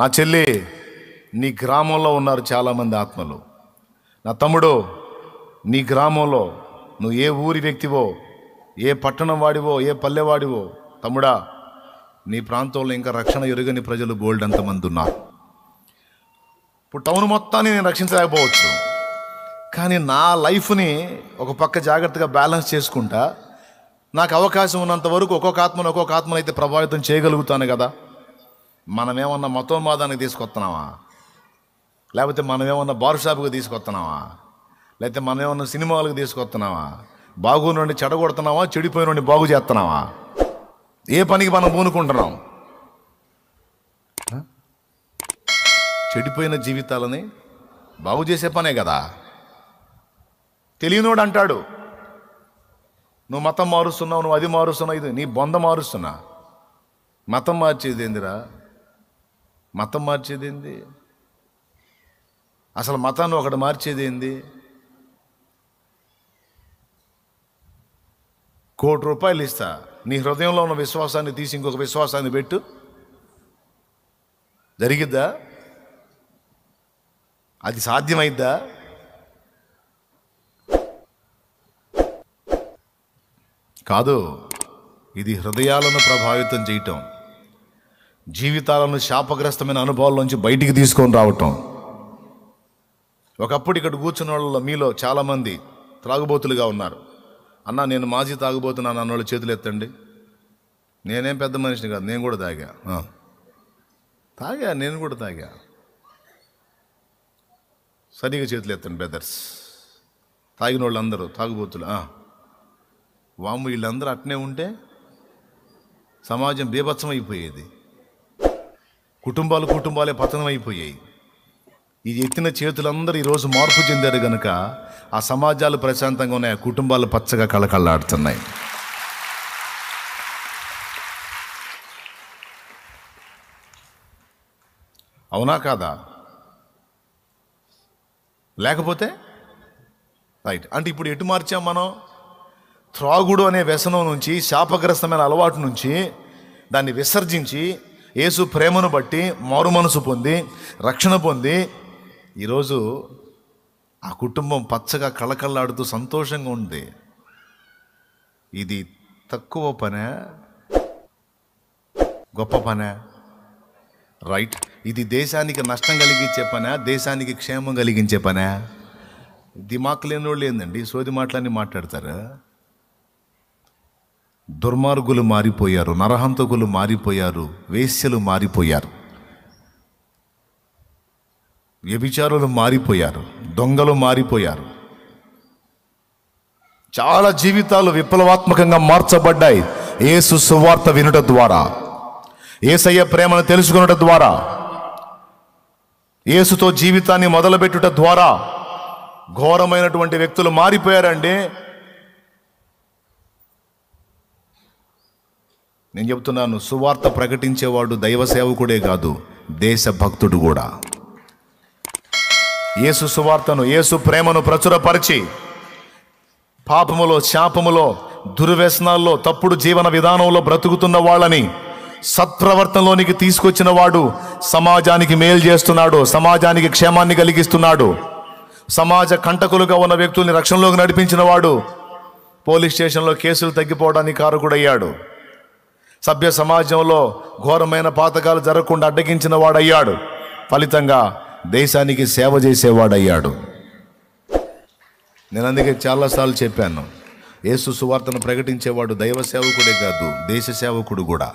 నా చెల్లి నీ గ్రామంలో ఉన్నారు చాలామంది ఆత్మలు నా తమ్ముడు నీ గ్రామంలో నువ్వు ఏ ఊరి వ్యక్తివో ఏ పట్టణం వాడివో ఏ పల్లెవాడివో తమ్ముడా నీ ప్రాంతంలో ఇంకా రక్షణ ఎరుగని ప్రజలు బోల్డ్ అంతమంది ఉన్నారు ఇప్పుడు టౌన్ మొత్తాన్ని నేను రక్షించలేకపోవచ్చు కానీ నా లైఫ్ని ఒక పక్క జాగ్రత్తగా బ్యాలెన్స్ చేసుకుంటా నాకు అవకాశం ఉన్నంత వరకు ఒక్కొక్క ఆత్మను ఒక్కొక్క ఆత్మను అయితే ప్రభావితం చేయగలుగుతాను కదా మనమేమన్నా మతోన్మాదానికి తీసుకొస్తున్నావా లేకపోతే మనమేమన్నా బార్ షాప్కి తీసుకొస్తున్నావా లేకపోతే మనమేమన్నా సినిమాలకు తీసుకొస్తున్నావా బాగు నుండి చెడగొడుతున్నావా చెడిపోయిన నుండి బాగు చేస్తున్నావా ఏ పనికి మనం పూనుకుంటున్నాం చెడిపోయిన జీవితాలని బాగు చేసే పనే కదా తెలియనోడు అంటాడు నువ్వు మతం మారుస్తున్నావు నువ్వు అది మారుస్తున్నావు ఇది నీ బొంద మారుస్తున్నా మతం మార్చేది ఏందిరా మతం మార్చేది ఏంది అసలు మతాన్ని ఒకటి మార్చేది ఏంది కోటి రూపాయలు ఇస్తా నీ హృదయంలో ఉన్న విశ్వాసాన్ని తీసి ఇంకొక విశ్వాసాన్ని పెట్టు జరిగిద్దా అది సాధ్యమైద్దా కాదు ఇది హృదయాలను ప్రభావితం చేయటం జీవితాలను శాపగ్రస్తమైన అనుభవాల్లోంచి బయటికి తీసుకొని రావటం ఒకప్పుడు ఇక్కడ కూర్చున్న వాళ్ళలో మీలో చాలామంది త్రాగుబోతులుగా ఉన్నారు అన్న నేను మాజీ తాగుబోతున్నాను అన్న వాళ్ళు చేతులు ఎత్తండి నేనేం పెద్ద మనిషిని కాదు నేను కూడా తాగా తాగా నేను కూడా తాగా సరిగా చేతులు ఎత్తండి బ్రదర్స్ తాగిన అందరూ తాగుబోతులు వాము వీళ్ళందరూ అట్నే ఉంటే సమాజం బీభత్సం అయిపోయేది కుటుంబాలు కుటుంబాలే పతనం అయిపోయాయి ఈ ఎత్తిన చేతులందరూ ఈరోజు మార్పు చెందారు కనుక ఆ సమాజాలు ప్రశాంతంగా ఉన్నాయి ఆ కుటుంబాలు పచ్చగా కళకళలాడుతున్నాయి అవునా కాదా లేకపోతే రైట్ అంటే ఇప్పుడు ఎటు మార్చాం మనం త్రాగుడు అనే వ్యసనం నుంచి శాపగ్రస్తమైన అలవాటు నుంచి దాన్ని విసర్జించి యేసు ప్రేమను బట్టి మారు మనసు పొంది రక్షణ పొంది ఈరోజు ఆ కుటుంబం పచ్చగా కళకళలాడుతూ సంతోషంగా ఉంది ఇది తక్కువ పనే గొప్ప పనే రైట్ ఇది దేశానికి నష్టం కలిగించే పనా దేశానికి క్షేమం కలిగించే పనా దిమాక్ లేని వాళ్ళు ఏందండి సోది మాటలన్నీ మాట్లాడతారు దుర్మార్గులు మారిపోయారు నరహంతకులు మారిపోయారు వేశ్యలు మారిపోయారు వ్యభిచారులు మారిపోయారు దొంగలు మారిపోయారు చాలా జీవితాలు విప్లవాత్మకంగా మార్చబడ్డాయి ఏసు సువార్త వినుట ద్వారా ఏసయ్య ప్రేమను తెలుసుకునట ద్వారా ఏసుతో జీవితాన్ని మొదలుపెట్టుట ద్వారా ఘోరమైనటువంటి వ్యక్తులు మారిపోయారంటే నేను చెప్తున్నాను సువార్త ప్రకటించేవాడు దైవ సేవకుడే కాదు దేశభక్తుడు కూడా యేసు సువార్తను యేసు ప్రేమను ప్రచురపరిచి పాపములో శాపములో దుర్వ్యసనాల్లో తప్పుడు జీవన విధానంలో బ్రతుకుతున్న వాళ్ళని సత్ప్రవర్తనలోనికి తీసుకొచ్చిన వాడు సమాజానికి మేలు చేస్తున్నాడు సమాజానికి క్షేమాన్ని కలిగిస్తున్నాడు సమాజ కంటకులుగా ఉన్న వ్యక్తుల్ని రక్షణలోకి నడిపించిన వాడు పోలీస్ స్టేషన్లో కేసులు తగ్గిపోవడానికి కారకుడయ్యాడు సభ్య సమాజంలో ఘోరమైన పాతకాలు జరగకుండా అడ్డగించిన వాడయ్యాడు ఫలితంగా దేశానికి సేవ చేసేవాడయ్యాడు నేను అందుకే చాలాసార్లు చెప్పాను ఏసు సువార్తను ప్రకటించేవాడు దైవ సేవకుడే కాదు దేశ సేవకుడు కూడా